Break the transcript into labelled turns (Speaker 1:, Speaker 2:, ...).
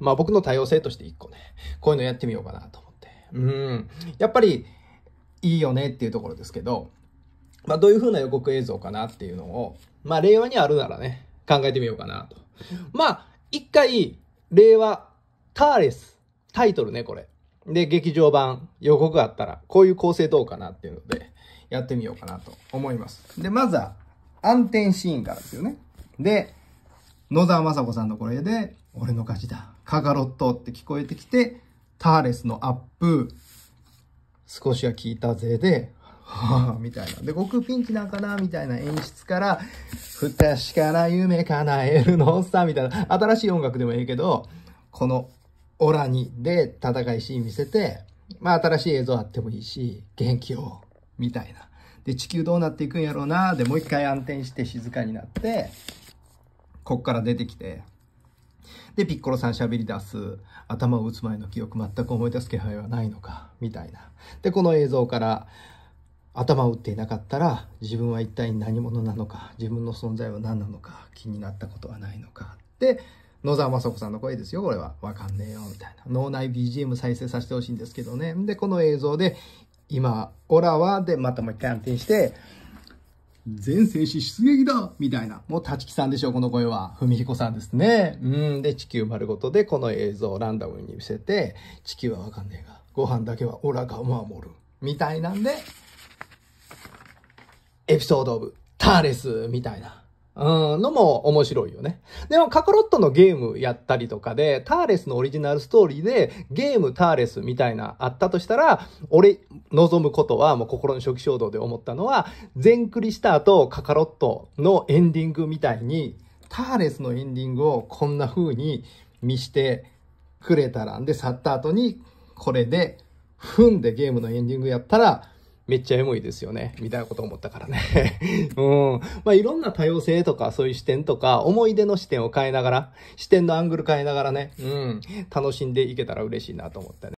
Speaker 1: まあ僕の多様性として一個ね、こういうのやってみようかなと思って。うん。やっぱりいいよねっていうところですけど、まあどういう風な予告映像かなっていうのを、まあ令和にあるならね、考えてみようかなと。まあ、一回、令和、カーレス、タイトルね、これ。で、劇場版、予告があったら、こういう構成どうかなっていうので、やってみようかなと思います。で、まずは、暗転シーンからですよね。で、野沢雅子さんの声で、俺の勝ちだ、カガロットって聞こえてきて、ターレスのアップ、少しは聞いたぜで、はぁ、みたいな。で、僕ピンチなんかなみたいな演出から、たしから夢叶えるのさ、みたいな。新しい音楽でもいいけど、この、オラにで戦いシーン見せて、まあ新しい映像あってもいいし、元気を、みたいな。で、地球どうなっていくんやろうな、で、もう一回暗転して静かになって、こっから出てきて、で、ピッコロさん喋り出す、頭を打つ前の記憶全く思い出す気配はないのか、みたいな。で、この映像から、頭を打っていなかったら自分は一体何者なのか自分の存在は何なのか気になったことはないのかで、野沢雅子さんの声ですよこれは分かんねえよみたいな脳内 BGM 再生させてほしいんですけどねでこの映像で今オラはでまたもう一回安定して全選手出撃だみたいな。もう立木さんでしょう、この声は。文彦さんですね。うん。で、地球丸ごとでこの映像をランダムに見せて、地球はわかんねえが、ご飯だけはオラが守る。みたいなんで、エピソードオブ、ターレスみたいな。うん、のも面白いよね。でも、カカロットのゲームやったりとかで、ターレスのオリジナルストーリーで、ゲームターレスみたいなあったとしたら、俺、望むことは、もう心の初期衝動で思ったのは、全クリした後、カカロットのエンディングみたいに、ターレスのエンディングをこんな風に見してくれたらんで、去った後に、これで、踏んでゲームのエンディングやったら、めっちゃエモいですよね。みたいなこと思ったからね。うん。まあ、いろんな多様性とか、そういう視点とか、思い出の視点を変えながら、視点のアングル変えながらね、うん、楽しんでいけたら嬉しいなと思ったね。